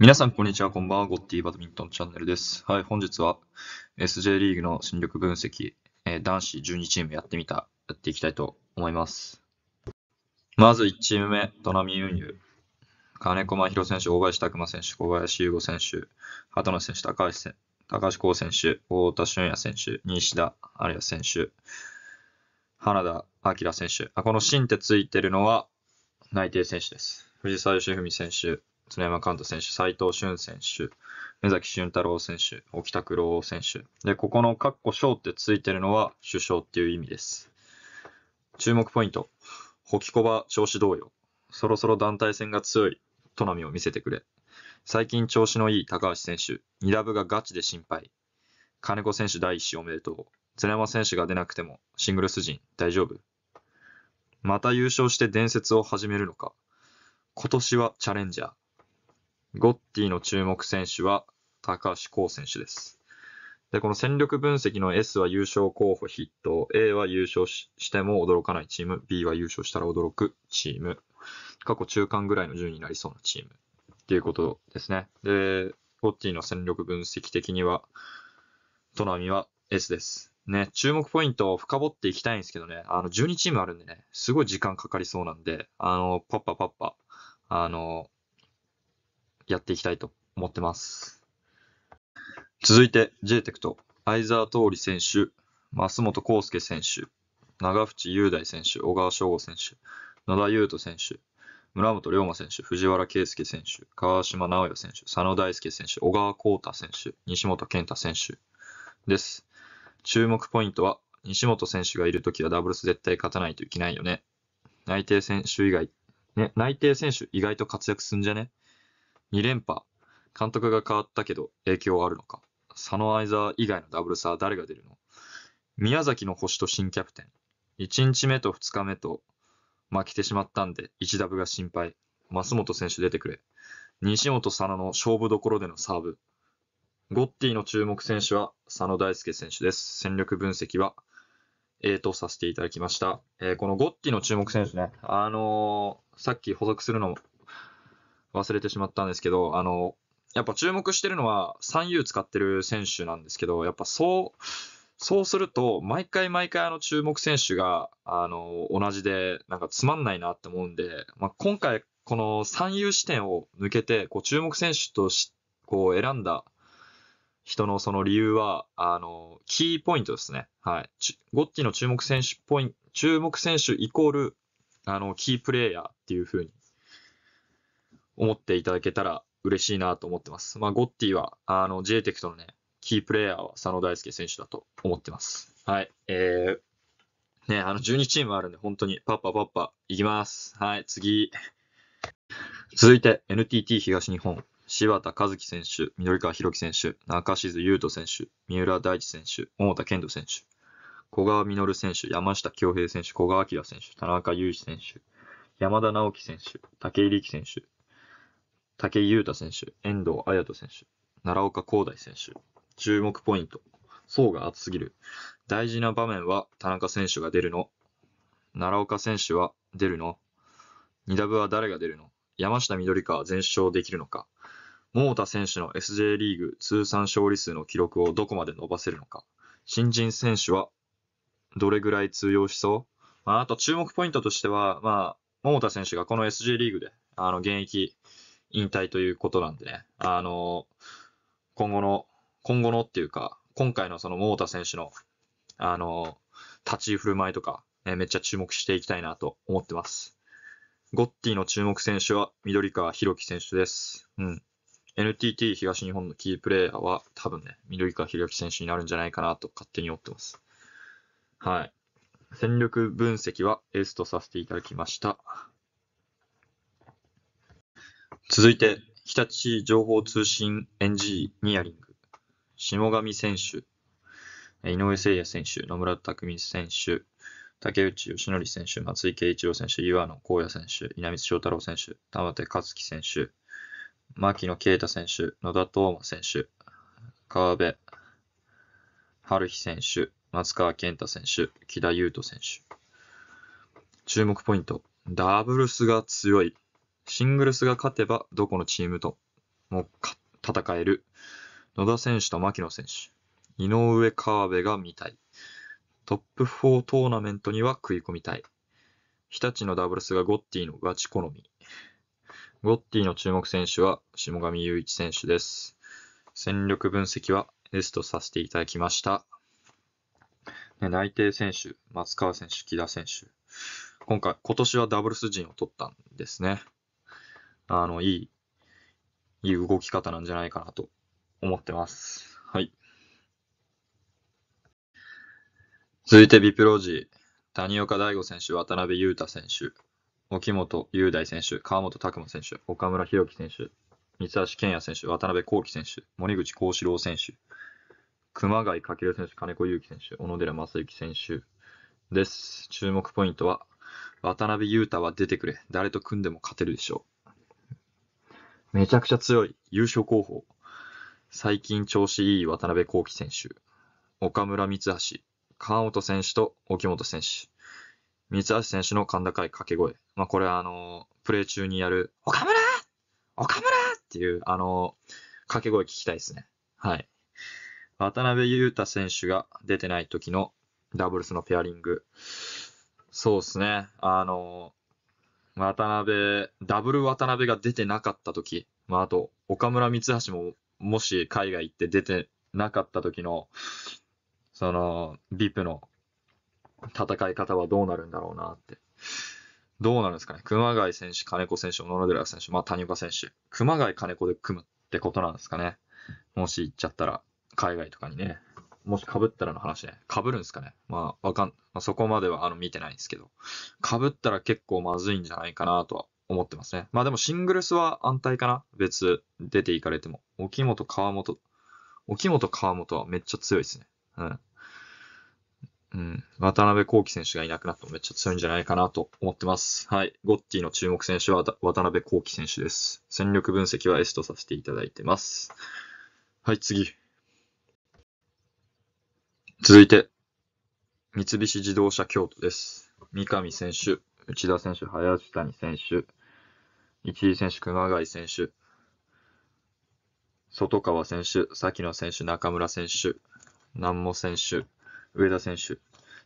皆さん、こんにちは。こんばんは。ゴッティバドミントンチャンネルです。はい、本日は SJ リーグの戦力分析、えー、男子12チームやってみた、やっていきたいと思います。まず1チーム目、トナミユニュー。金子真宏選手、大林拓磨選手、小林優吾選手、畑野選手、高橋選高橋光選手、太田俊也選手、西田有也選手、花田明選手。あこの芯ってついてるのは内定選手です。藤沢義文選手、常山監太選手、斉藤俊選手、目崎俊太郎選手、沖田九郎選手。で、ここのカッコ賞ってついてるのは首相っていう意味です。注目ポイント。ホキコバ調子同様。そろそろ団体戦が強い、トナミを見せてくれ。最近調子のいい高橋選手、2ラブがガチで心配。金子選手第一子おめでとう。常山選手が出なくてもシングルス陣大丈夫。また優勝して伝説を始めるのか。今年はチャレンジャー。ゴッティの注目選手は高橋光選手です。で、この戦力分析の S は優勝候補筆頭、A は優勝しても驚かないチーム、B は優勝したら驚くチーム、過去中間ぐらいの順位になりそうなチームっていうことですね。で、ゴッティの戦力分析的には、トナミは S です。ね、注目ポイントを深掘っていきたいんですけどね、あの、12チームあるんでね、すごい時間かかりそうなんで、あの、パッパパッパ、あの、やっていきたいと思ってます。続いて JTEC と相沢通り選手、増本康介選手、長渕雄大選手、小川翔吾選手、野田優斗選手、村本龍馬選手、藤原圭介選手、川島直也選手、佐野大輔選手、小川幸太選手、西本健太選手です。注目ポイントは、西本選手がいるときはダブルス絶対勝たないといけないよね。内定選手以外、ね、内定選手意外と活躍すんじゃね2連覇。監督が変わったけど影響あるのか。佐野相沢以外のダブルスは誰が出るの宮崎の星と新キャプテン。1日目と2日目と負けてしまったんで1ダブが心配。増本選手出てくれ。西本佐野の勝負どころでのサーブ。ゴッティの注目選手は佐野大輔選手です。戦力分析は A とさせていただきました。えー、このゴッティの注目選手ね、あのー、さっき補足するのも忘れてしまったんですけど、あの、やっぱ注目してるのは三遊使ってる選手なんですけど、やっぱそう、そうすると、毎回毎回あの注目選手が、あの、同じで、なんかつまんないなって思うんで、まあ、今回、この三遊視点を抜けて、こう注目選手とし、こう選んだ人のその理由は、あの、キーポイントですね。はい。ゴッティの注目選手ポイント、注目選手イコール、あの、キープレイヤーっていう風に思っていただけたら嬉しいなと思ってます。まあ、ゴッティは、あの、ジェテクトのね、キープレイヤーは佐野大輔選手だと思ってます。はい。えー、ね、あの、12チームあるんで、本当に、パッパパッパ、いきます。はい、次。続いて、NTT 東日本。柴田和樹選手、緑川博樹選手、中静優斗選手、三浦大知選手、桃田健人選手、小川稔選手、山下恭平選手、古賀明選手、田中裕二選手、山田直樹選手、武井力選手、武井優太選手、遠藤綾人選手、奈良岡光大選手。注目ポイント。層が厚すぎる。大事な場面は田中選手が出るの。奈良岡選手は出るの。二ダブは誰が出るの山下緑川全勝できるのか桃田選手の SJ リーグ通算勝利数の記録をどこまで伸ばせるのか新人選手はどれぐらい通用しそうまあ、あと注目ポイントとしては、まあ、桃田選手がこの SJ リーグで、あの、現役引退ということなんでね、あの、今後の、今後のっていうか、今回のその桃田選手の、あの、立ち振る舞いとか、めっちゃ注目していきたいなと思ってます。ゴッティの注目選手は緑川博樹選手です。うん。NTT 東日本のキープレイヤーは多分ね、緑川博樹選手になるんじゃないかなと勝手に思ってます。はい。戦力分析はエースとさせていただきました。続いて、日立情報通信 NG ニアリング、下上選手、井上誠也選手、野村拓海選手、竹内義則選手、松井圭一郎選手、岩野幸也選手、稲光翔太郎選手、玉手和樹選手、牧野啓太選手、野田斗真選手、川辺春日選手、松川健太選手、木田優斗選手。注目ポイント、ダブルスが強い。シングルスが勝てば、どこのチームとも戦える。野田選手と牧野選手。井上、川辺が見たい。トップ4トーナメントには食い込みたい。日立のダブルスがゴッティのガチ好み。ゴッティの注目選手は下上雄一選手です。戦力分析は S とさせていただきました。内定選手、松川選手、木田選手。今回、今年はダブルス陣を取ったんですね。あの、いい、いい動き方なんじゃないかなと思ってます。はい。続いてビプロジー。谷岡大悟選手、渡辺裕太選手、沖本雄大選手、川本拓磨選手、岡村博樹選手、三橋健也選手、渡辺幸樹選手、森口幸四郎選手、熊谷翔選手、金子祐希選手、小野寺正幸選手です。注目ポイントは、渡辺裕太は出てくれ。誰と組んでも勝てるでしょう。めちゃくちゃ強い優勝候補。最近調子いい渡辺幸輝選手、岡村光橋、川本選手と沖本選手。三橋選手の甲高い掛け声。まあ、これはあの、プレー中にやる、岡村岡村っていう、あの、掛け声聞きたいですね。はい。渡辺裕太選手が出てない時のダブルスのペアリング。そうですね。あの、渡辺、ダブル渡辺が出てなかった時、まあ、あと、岡村光橋も、もし海外行って出てなかった時の、その、VIP の戦い方はどうなるんだろうなって。どうなるんですかね。熊谷選手、金子選手、小野寺選手、まあ、谷岡選手。熊谷、金子で組むってことなんですかね。もし行っちゃったら、海外とかにね。もし被ったらの話ね。被るんですかね。まあ、わかん、まあ、そこまではあの見てないんですけど。被ったら結構まずいんじゃないかなとは思ってますね。まあでもシングルスは安泰かな。別、出ていかれても。沖本、川本。沖本、川本はめっちゃ強いですね。うん。うん。渡辺幸輝選手がいなくなってもめっちゃ強いんじゃないかなと思ってます。はい。ゴッティの注目選手は渡辺幸輝選手です。戦力分析は S とさせていただいてます。はい、次。続いて、三菱自動車京都です。三上選手、内田選手、林谷選手、一井選手、熊谷選手、外川選手、崎野選手、中村選手、南茂選手、上田選手、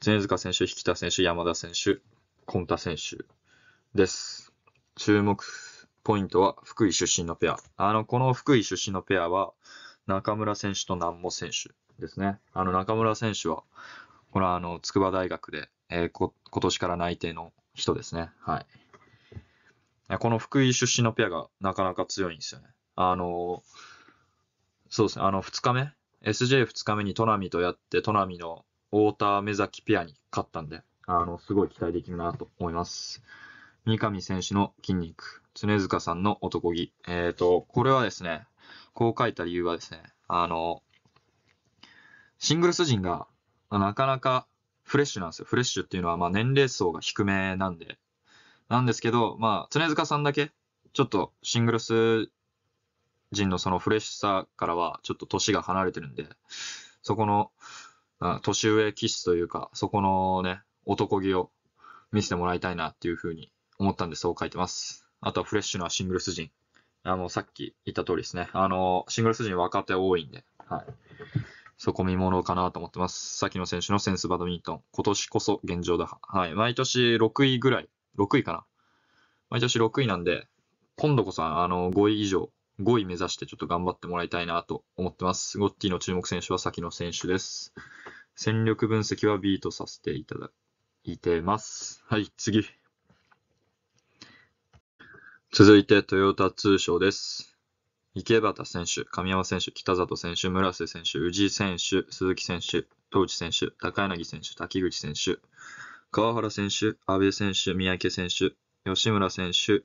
常塚選手、引田選手、山田選手、コンタ選手です。注目ポイントは福井出身のペア。あの、この福井出身のペアは中村選手と南茂選手。ですね。あの中村選手は、これはあの筑波大学で、えー、こ今年から内定の人ですね。はい。この福井出身のペアがなかなか強いんですよね。あのそうですね、あの2日目、SJ2 日目にトナミとやって、トナミの太田目崎ペアに勝ったんで、あのすごい期待できるなと思います。三上選手の筋肉、常塚さんの男気。えっ、ー、と、これはですね、こう書いた理由はですね、あの、シングルス陣が、なかなかフレッシュなんですよ。フレッシュっていうのは、まあ年齢層が低めなんで。なんですけど、まあ、常塚さんだけ、ちょっとシングルス陣のそのフレッシュさからは、ちょっと年が離れてるんで、そこの、年上気質というか、そこのね、男気を見せてもらいたいなっていうふうに思ったんで、そう書いてます。あとはフレッシュなシングルス陣。あの、さっき言った通りですね。あの、シングルス陣若手多いんで、はい。そこ見ものかなと思ってます。さきの選手のセンスバドミントン。今年こそ現状だ。はい。毎年6位ぐらい。6位かな。毎年6位なんで、今度こそあの5位以上、5位目指してちょっと頑張ってもらいたいなと思ってます。ゴッティの注目選手は先の選手です。戦力分析はビートさせていただいてます。はい、次。続いてトヨタ通商です。池端選手、神山選手、北里選手、村瀬選手、宇治選手、鈴木選手、東内選手、高柳選手、滝口選手、川原選手、阿部選手、三宅選手、吉村選手、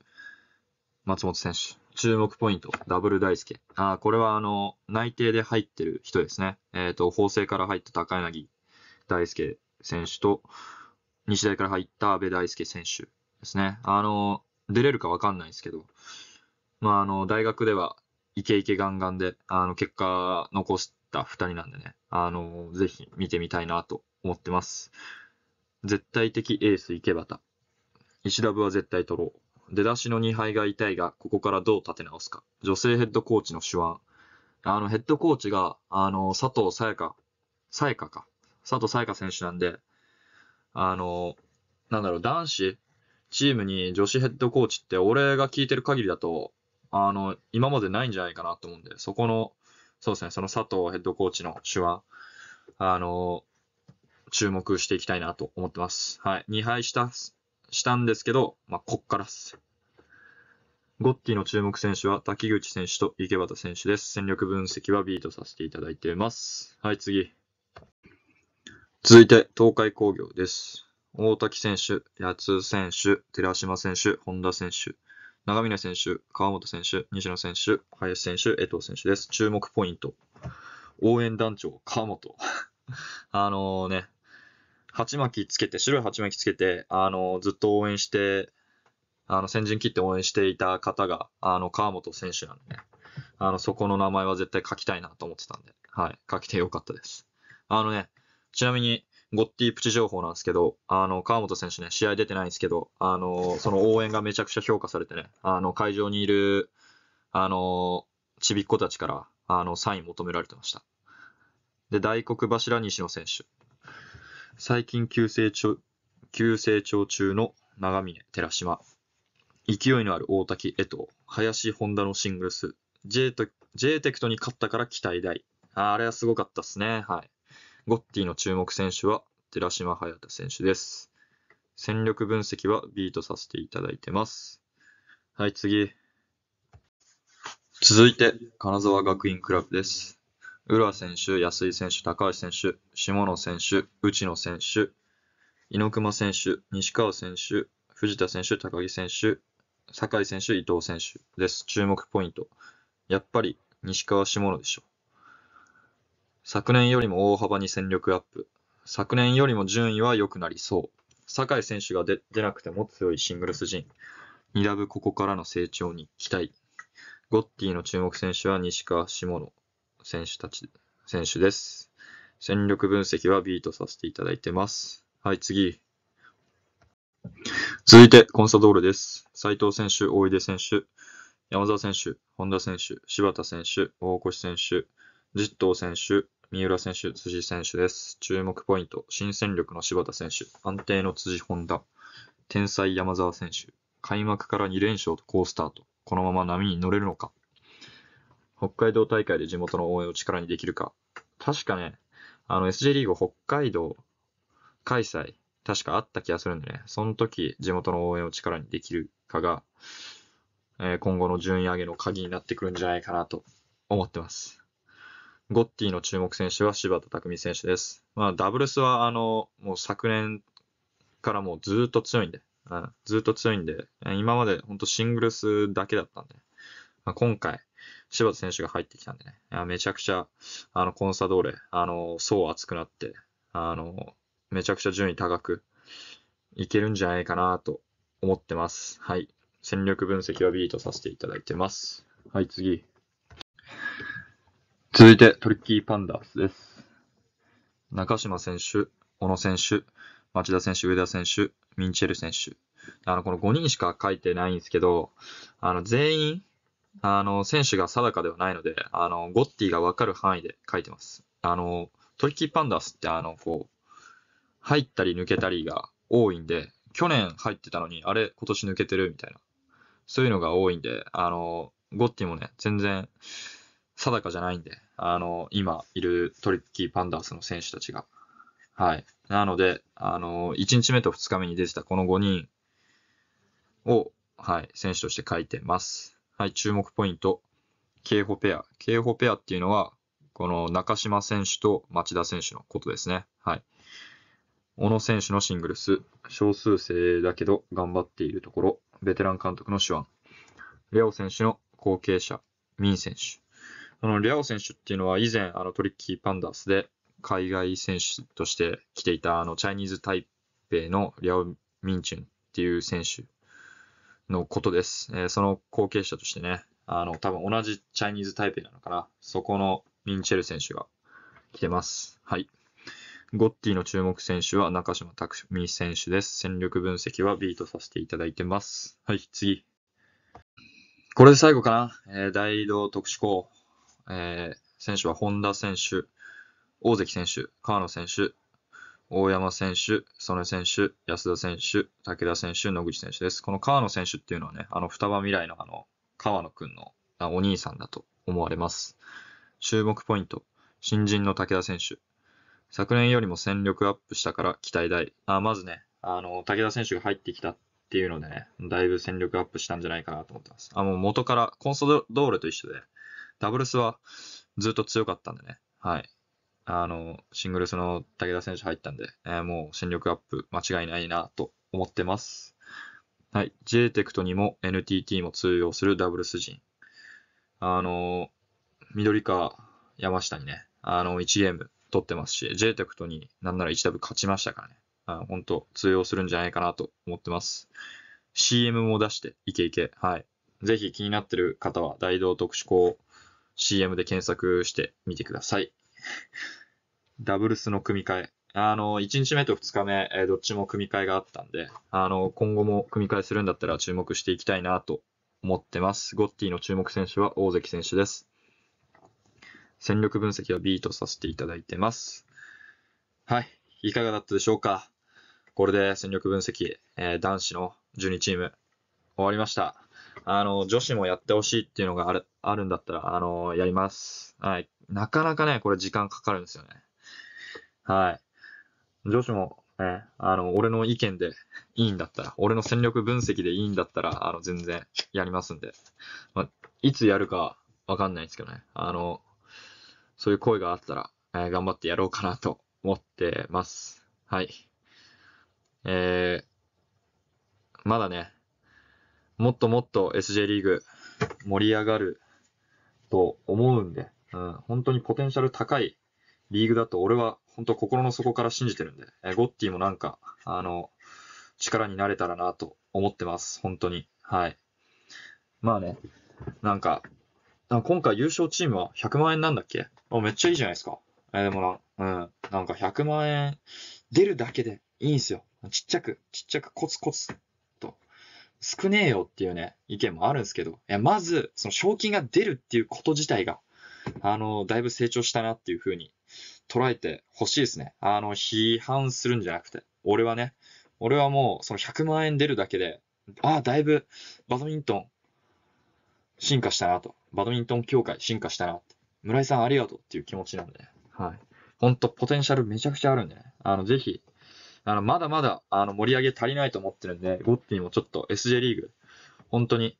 松本選手。注目ポイント、ダブル大輔。あこれはあの、内定で入ってる人ですね。えっ、ー、と、法政から入った高柳大輔選手と、日大から入った阿部大輔選手ですね。あの、出れるかわかんないですけど、まあ、あの、大学ではイケイケガンガンで、あの、結果残した二人なんでね、あの、ぜひ見てみたいなと思ってます。絶対的エース池端。石田部は絶対取ろう。出だしの2敗が痛いが、ここからどう立て直すか。女性ヘッドコーチの手腕。あの、ヘッドコーチが、あの、佐藤さやか、さやかか。佐藤さやか選手なんで、あの、なんだろう、男子、チームに女子ヘッドコーチって、俺が聞いてる限りだと、あの、今までないんじゃないかなと思うんで、そこの、そうですね、その佐藤ヘッドコーチの手腕、あの、注目していきたいなと思ってます。はい。2敗した、したんですけど、まあ、こっからっす。ゴッティの注目選手は滝口選手と池端選手です。戦力分析はビートさせていただいています。はい、次。続いて、東海工業です。大滝選手、八津選手、寺島選手、本田選手、長峰選手、川本選手、西野選手、林選手、江藤選手です。注目ポイント。応援団長、川本。あのね、鉢巻きつけて、白い鉢巻きつけて、あのずっと応援して、あの、先陣切って応援していた方が、あの、川本選手なので、ね、あの、そこの名前は絶対書きたいなと思ってたんで、はい、書きてよかったです。あのね、ちなみに、ゴッティプチ情報なんですけど、あの、川本選手ね、試合出てないんですけど、あの、その応援がめちゃくちゃ評価されてね、あの、会場にいる、あの、ちびっ子たちから、あの、サイン求められてました。で、大黒柱西野選手。最近急成長、急成長中の長峰、寺島。勢いのある大滝、江藤。林、本田のシングルス。J テクトに勝ったから期待大。ああれはすごかったっすね。はい。ゴッティの注目選手は寺島隼人選手です。戦力分析は B とさせていただいてます。はい、次。続いて、金沢学院クラブです。浦選手、安井選手、高橋選手、下野選手、内野選手、猪熊選手、西川選手、藤田選手、高木選手、酒井選手、伊藤選手です。注目ポイント。やっぱり西川下野でしょ。昨年よりも大幅に戦力アップ。昨年よりも順位は良くなりそう。酒井選手が出なくても強いシングルス陣。ニラブここからの成長に期待。ゴッティの注目選手は西川下野選手たち、選手です。戦力分析は B とさせていただいてます。はい、次。続いて、コンサドールです。斉藤選手、大出選手、山沢選手、本田選手、柴田選手、大越選手、実藤選手、三浦選手、辻選手です。注目ポイント、新戦力の柴田選手、安定の辻本田、天才山沢選手、開幕から2連勝と好スタート、このまま波に乗れるのか、北海道大会で地元の応援を力にできるか、確かね、あの SJ リーグ北海道開催、確かあった気がするんでね、その時地元の応援を力にできるかが、えー、今後の順位上げの鍵になってくるんじゃないかなと思ってます。ゴッティの注目選手は柴田匠選手です。まあ、ダブルスは、あの、もう昨年からもうずっと強いんで、ん、ずっと強いんで、今まで本当シングルスだけだったんで、まあ、今回、柴田選手が入ってきたんでね、いやめちゃくちゃ、あの、コンサドーレ、あの、層厚くなって、あの、めちゃくちゃ順位高く、いけるんじゃないかなと思ってます。はい。戦力分析は B とさせていただいてます。はい、次。続いてトリッキーパンダースです。中島選手、小野選手、町田選手、上田選手、ミンチェル選手。あの、この5人しか書いてないんですけど、あの、全員、あの、選手が定かではないので、あの、ゴッティがわかる範囲で書いてます。あの、トリッキーパンダースってあの、こう、入ったり抜けたりが多いんで、去年入ってたのに、あれ、今年抜けてるみたいな。そういうのが多いんで、あの、ゴッティもね、全然定かじゃないんで、あの、今いるトリッキーパンダースの選手たちが。はい。なので、あの、1日目と2日目に出てたこの5人を、はい、選手として書いてます。はい、注目ポイント。ケイホペア。ケイホペアっていうのは、この中島選手と町田選手のことですね。はい。小野選手のシングルス。少数制だけど頑張っているところ。ベテラン監督の手腕。レオ選手の後継者。ミン選手。そのリャオ選手っていうのは以前、あのトリッキーパンダスで海外選手として来ていたあのチャイニーズ台北のリャオ・ミンチュンっていう選手のことです。えー、その後継者としてね、あの、多分同じチャイニーズ台北なのかな。そこのミンチェル選手が来てます。はい。ゴッティの注目選手は中島拓海選手です。戦力分析はビートさせていただいてます。はい、次。これで最後かな。えー、大道特殊校。えー、選手は本田選手、大関選手、川野選手、大山選手、曽根選手、安田選手、武田選手、野口選手です。この川野選手っていうのはね、あの双葉未来のあの川野くんのお兄さんだと思われます。注目ポイント、新人の武田選手。昨年よりも戦力アップしたから期待大。あまずね、あの武田選手が入ってきたっていうのでね、だいぶ戦力アップしたんじゃないかなと思ってます。あもう元からコンソドールと一緒で、ダブルスはずっと強かったんでね、はい。あの、シングルスの武田選手入ったんで、えー、もう戦力アップ間違いないなと思ってます。はい。JTECT にも NTT も通用するダブルス陣。あの、緑川山下にね、あの、1ゲーム取ってますし、JTECT になんなら1ダブ勝ちましたからね。あ本当通用するんじゃないかなと思ってます。CM も出して、いけいけ。はい。ぜひ気になってる方は、大道特殊校 CM で検索してみてください。ダブルスの組み替え。あの、1日目と2日目、えどっちも組み替えがあったんで、あの、今後も組み替えするんだったら注目していきたいなと思ってます。ゴッティの注目選手は大関選手です。戦力分析は B とさせていただいてます。はい。いかがだったでしょうかこれで戦力分析、えー、男子の12チーム終わりました。あの、女子もやってほしいっていうのがある、あるんだったら、あの、やります。はい。なかなかね、これ時間かかるんですよね。はい。女子も、ね、あの、俺の意見でいいんだったら、俺の戦力分析でいいんだったら、あの、全然やりますんで。まあ、いつやるかわかんないんですけどね。あの、そういう声があったら、えー、頑張ってやろうかなと思ってます。はい。えー、まだね、もっともっと SJ リーグ盛り上がると思うんで、うん、本当にポテンシャル高いリーグだと俺は本当心の底から信じてるんで、えゴッティもなんか、あの、力になれたらなと思ってます。本当に。はい。まあね、なんか、なんか今回優勝チームは100万円なんだっけあめっちゃいいじゃないですか。えー、でもな、うん。なんか100万円出るだけでいいんすよ。ちっちゃく、ちっちゃくコツコツ少ねえよっていうね、意見もあるんですけど、いやまず、その賞金が出るっていうこと自体が、あの、だいぶ成長したなっていうふうに捉えてほしいですね。あの、批判するんじゃなくて、俺はね、俺はもうその100万円出るだけで、ああ、だいぶバドミントン進化したなと。バドミントン協会進化したなって。村井さんありがとうっていう気持ちなんで、ね、はい。ほんとポテンシャルめちゃくちゃあるんでね。あの、ぜひ、あの、まだまだ、あの、盛り上げ足りないと思ってるんで、ゴッティにもちょっと SJ リーグ、本当に、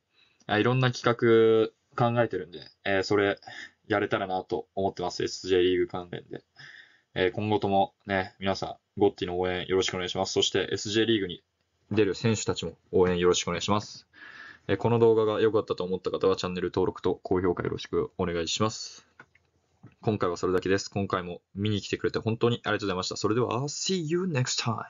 いろんな企画考えてるんで、えー、それ、やれたらなと思ってます。SJ リーグ関連で。えー、今後ともね、皆さん、ゴッティの応援よろしくお願いします。そして SJ リーグに出る選手たちも応援よろしくお願いします。えー、この動画が良かったと思った方はチャンネル登録と高評価よろしくお願いします。今回はそれだけです。今回も見に来てくれて本当にありがとうございました。それでは、See you next time!